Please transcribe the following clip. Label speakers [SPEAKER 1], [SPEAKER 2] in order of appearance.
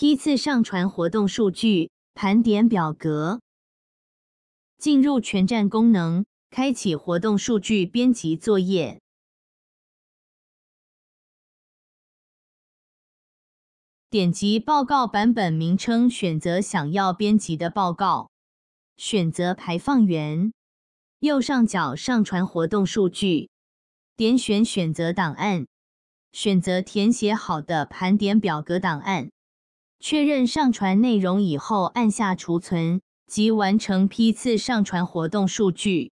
[SPEAKER 1] 批次上传活动数据盘点表格，进入全站功能，开启活动数据编辑作业。
[SPEAKER 2] 点击报
[SPEAKER 1] 告版本名称，选择想要编辑的报告，选择排放源，右上角上传活动数据，点选选择档案，选择填写好的盘点表格档案。确认上传内容以后，按下“储存”即完成批次上
[SPEAKER 2] 传活动数据。